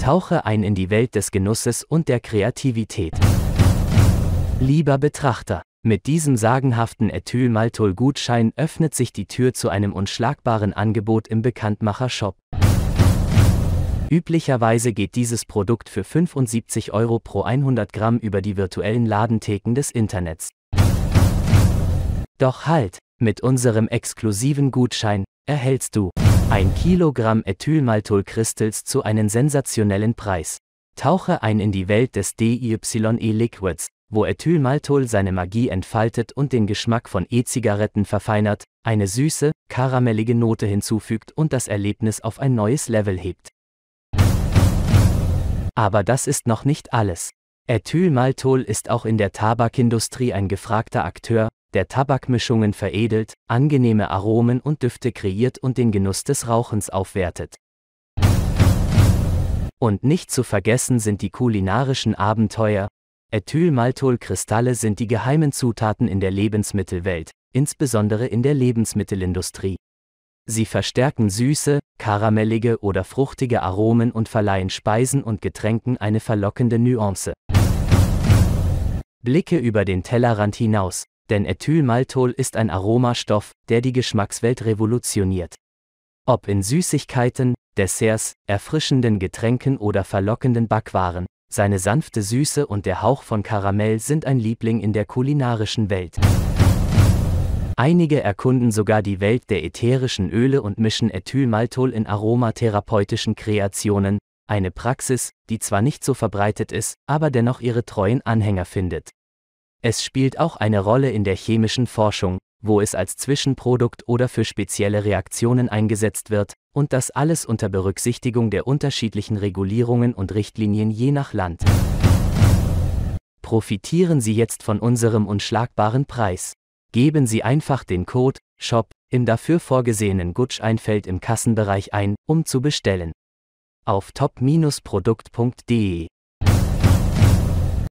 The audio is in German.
Tauche ein in die Welt des Genusses und der Kreativität. Lieber Betrachter, mit diesem sagenhaften Ethylmaltol-Gutschein öffnet sich die Tür zu einem unschlagbaren Angebot im Bekanntmacher-Shop. Üblicherweise geht dieses Produkt für 75 Euro pro 100 Gramm über die virtuellen Ladentheken des Internets. Doch halt, mit unserem exklusiven Gutschein erhältst du ein Kilogramm Ethylmaltolkristals zu einem sensationellen Preis. Tauche ein in die Welt des DYE-Liquids, wo Ethylmaltol seine Magie entfaltet und den Geschmack von E-Zigaretten verfeinert, eine süße, karamellige Note hinzufügt und das Erlebnis auf ein neues Level hebt. Aber das ist noch nicht alles. Ethylmaltol ist auch in der Tabakindustrie ein gefragter Akteur, der Tabakmischungen veredelt, angenehme Aromen und Düfte kreiert und den Genuss des Rauchens aufwertet. Und nicht zu vergessen sind die kulinarischen Abenteuer, Ethylmaltolkristalle sind die geheimen Zutaten in der Lebensmittelwelt, insbesondere in der Lebensmittelindustrie. Sie verstärken süße, karamellige oder fruchtige Aromen und verleihen Speisen und Getränken eine verlockende Nuance. Blicke über den Tellerrand hinaus denn Ethylmaltol ist ein Aromastoff, der die Geschmackswelt revolutioniert. Ob in Süßigkeiten, Desserts, erfrischenden Getränken oder verlockenden Backwaren, seine sanfte Süße und der Hauch von Karamell sind ein Liebling in der kulinarischen Welt. Einige erkunden sogar die Welt der ätherischen Öle und mischen Ethylmaltol in aromatherapeutischen Kreationen, eine Praxis, die zwar nicht so verbreitet ist, aber dennoch ihre treuen Anhänger findet. Es spielt auch eine Rolle in der chemischen Forschung, wo es als Zwischenprodukt oder für spezielle Reaktionen eingesetzt wird, und das alles unter Berücksichtigung der unterschiedlichen Regulierungen und Richtlinien je nach Land. Profitieren Sie jetzt von unserem unschlagbaren Preis. Geben Sie einfach den Code SHOP im dafür vorgesehenen Gutscheinfeld im Kassenbereich ein, um zu bestellen. Auf top-produkt.de